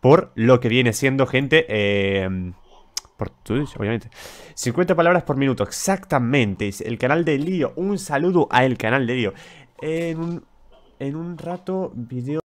por lo que viene siendo gente... Eh, por obviamente. 50 palabras por minuto, exactamente. El canal de Lío. Un saludo al canal de Lío. En un, en un rato, video...